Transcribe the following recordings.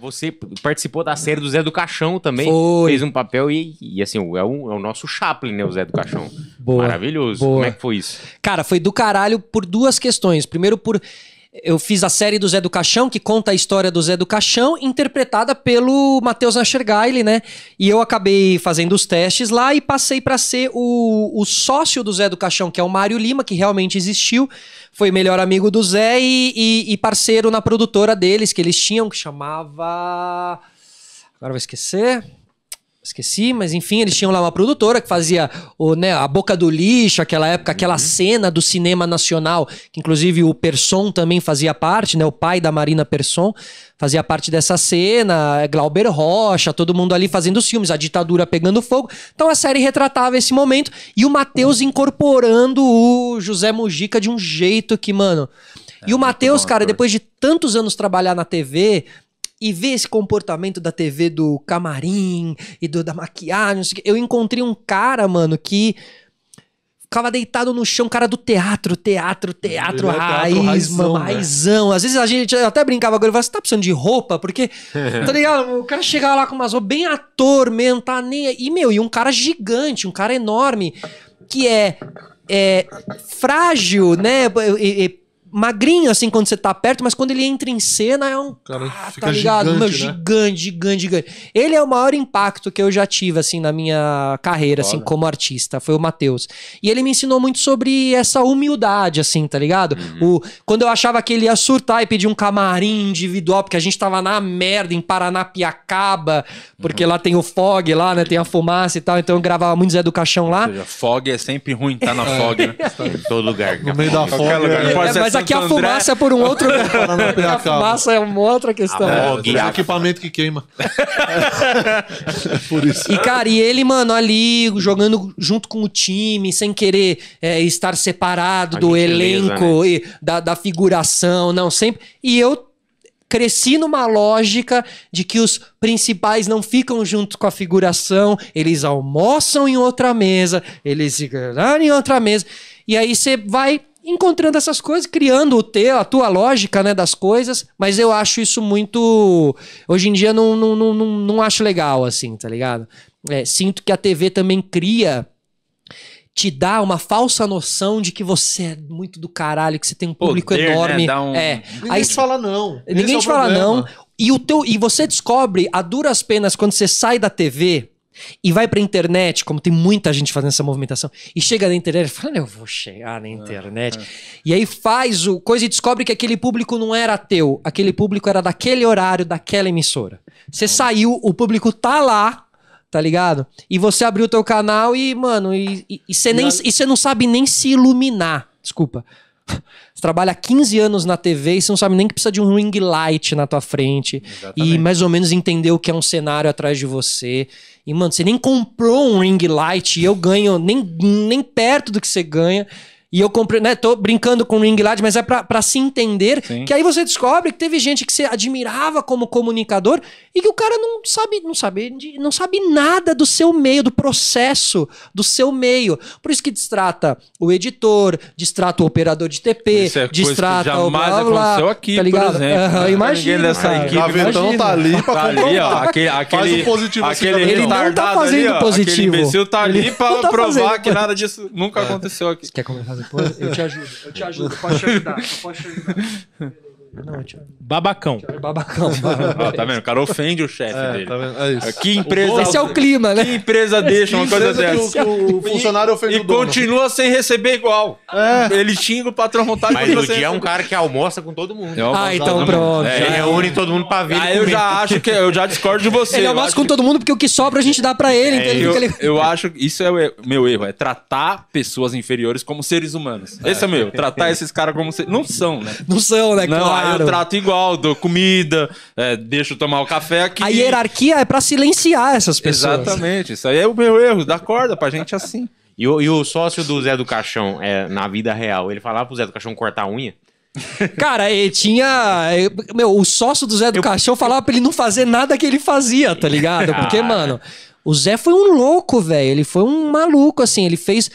Você participou da série do Zé do Caixão também. Foi. Fez um papel e, e assim, é o, é o, nosso Chaplin, né, o Zé do Caixão. Boa, Maravilhoso. Boa. Como é que foi isso? Cara, foi do caralho por duas questões. Primeiro, por eu fiz a série do Zé do Caixão, que conta a história do Zé do Caixão, interpretada pelo Matheus Naschergaile, né? E eu acabei fazendo os testes lá e passei para ser o, o sócio do Zé do Caixão, que é o Mário Lima, que realmente existiu. Foi melhor amigo do Zé e, e, e parceiro na produtora deles, que eles tinham, que chamava. Agora vou esquecer esqueci, mas enfim, eles tinham lá uma produtora que fazia o, né, a Boca do Lixo, aquela época, aquela uhum. cena do cinema nacional, que inclusive o Person também fazia parte, né, o pai da Marina Person fazia parte dessa cena, é Glauber Rocha, todo mundo ali fazendo os filmes, a ditadura pegando fogo. Então a série retratava esse momento e o Matheus uhum. incorporando o José Mujica de um jeito que, mano, é, e o Matheus, cara, depois de tantos anos trabalhar na TV, e ver esse comportamento da TV do camarim e do, da maquiagem, eu encontrei um cara, mano, que ficava deitado no chão, cara do teatro, teatro, teatro, é, raiz, teatro, raizão, mano, né? raizão. Às vezes a gente até brincava agora, ele falava, você tá precisando de roupa? Porque, tá ligado? O cara chegava lá com umas roupas bem ator mesmo, tá nem... E, meu, e um cara gigante, um cara enorme, que é... É frágil, né? E, e, magrinho, assim, quando você tá perto, mas quando ele entra em cena é um. Cara, ah, fica tá ligado? Gigante, Meu, né? gigante, gigante, Ele é o maior impacto que eu já tive, assim, na minha carreira, Olha. assim, como artista. Foi o Matheus. E ele me ensinou muito sobre essa humildade, assim, tá ligado? Uhum. O, quando eu achava que ele ia surtar e pedir um camarim individual, porque a gente tava na merda em Paranapiacaba, porque uhum. lá tem o fog, lá, né? Tem a fumaça e tal. Então eu gravava muito Zé do Caixão lá. Ou seja, fog é sempre ruim, tá na é. fog, né? Todo lugar. No meio da fog. É. é, mas que a fumaça é por um outro. a fumaça é uma outra questão. Ah, é, é equipamento que queima. por isso. E, cara, e ele, mano, ali jogando junto com o time, sem querer é, estar separado a do elenco né? e da, da figuração, não, sempre. E eu cresci numa lógica de que os principais não ficam junto com a figuração, eles almoçam em outra mesa, eles se em outra mesa. E aí você vai encontrando essas coisas, criando o teu, a tua lógica né, das coisas, mas eu acho isso muito. Hoje em dia não, não, não, não, não acho legal, assim, tá ligado? É, sinto que a TV também cria. Te dá uma falsa noção de que você é muito do caralho, que você tem um público Poder, né, enorme. Né? Um... É. Ninguém Aí, te fala não. Ninguém Esse é te é fala problema. não. E, o teu, e você descobre a duras penas quando você sai da TV e vai pra internet, como tem muita gente fazendo essa movimentação, e chega na internet e fala, eu vou chegar na ah, internet. Ah. E aí faz o coisa e descobre que aquele público não era teu, aquele público era daquele horário, daquela emissora. Você saiu, o público tá lá, tá ligado? E você abriu o teu canal e, mano, e você e, e, nem, e não sabe nem se iluminar. Desculpa. Você trabalha 15 anos na TV e você não sabe nem que precisa de um ring light na tua frente. Exatamente. E mais ou menos entender o que é um cenário atrás de você. E, mano, você nem comprou um ring light e eu ganho nem, nem perto do que você ganha. E eu comprei, né? Tô brincando com o Ring Light, mas é para se entender. Sim. Que aí você descobre que teve gente que você admirava como comunicador e que o cara não sabe, não sabe, não sabe nada do seu meio, do processo do seu meio. Por isso que distrata o editor, distrata o operador de TP, isso é distrata coisa que jamais blá, blá, aconteceu aqui, tá ligado? por exemplo. Uhum, Imagina. aquele dessa equipe, Gavetão tá ali tá ali, ó, tá aquele, aquele, positivo aquele assim, ele não tá fazendo ali, ó, positivo. Aquele imbecil tá ali pra tá provar fazendo. que nada disso nunca é. aconteceu aqui. Você quer conversar depois eu te ajudo, eu te ajudo, posso te ajudar, posso te ajudar. Não, Babacão. babacão. Ah, tá vendo? O cara é, ofende o chefe é, dele. Tá vendo? É isso. Que empresa. Esse é o clima, né? Que empresa deixa uma coisa dessa? O, o funcionário ofende e, o dono. E continua sem receber igual. É. Ele xinga o patrão vontade Mas o dia é um cara que almoça com todo mundo. É ah, então pronto. É, ele reúne todo mundo pra ver. Aí ah, eu já acho que eu já discordo de você. Ele almoça com todo mundo porque o que sobra a gente dá pra ele. É, então ele eu, eu acho isso é o meu erro, é tratar pessoas inferiores como seres humanos. Esse é o meu. Tratar esses caras como se... Não são, né? Não são, né? claro. Claro. Eu trato igual, dou comida, é, deixo tomar o café aqui. A hierarquia é para silenciar essas pessoas. Exatamente. Isso aí é o meu erro. Dá corda pra gente assim. E o, e o sócio do Zé do Caixão, é, na vida real, ele falava pro Zé do Caixão cortar a unha? Cara, ele tinha. É, meu, o sócio do Zé do eu... Caixão falava pra ele não fazer nada que ele fazia, tá ligado? Porque, ah. mano, o Zé foi um louco, velho. Ele foi um maluco, assim. Ele fez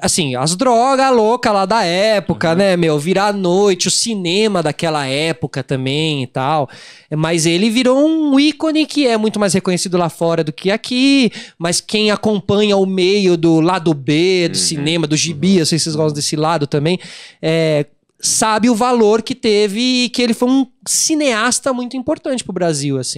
assim, as drogas loucas lá da época, uhum. né, meu? Virar a noite, o cinema daquela época também e tal. Mas ele virou um ícone que é muito mais reconhecido lá fora do que aqui. Mas quem acompanha o meio do lado B, do uhum. cinema, do gibi, uhum. eu sei se vocês gostam desse lado também, é, sabe o valor que teve e que ele foi um cineasta muito importante pro Brasil, assim.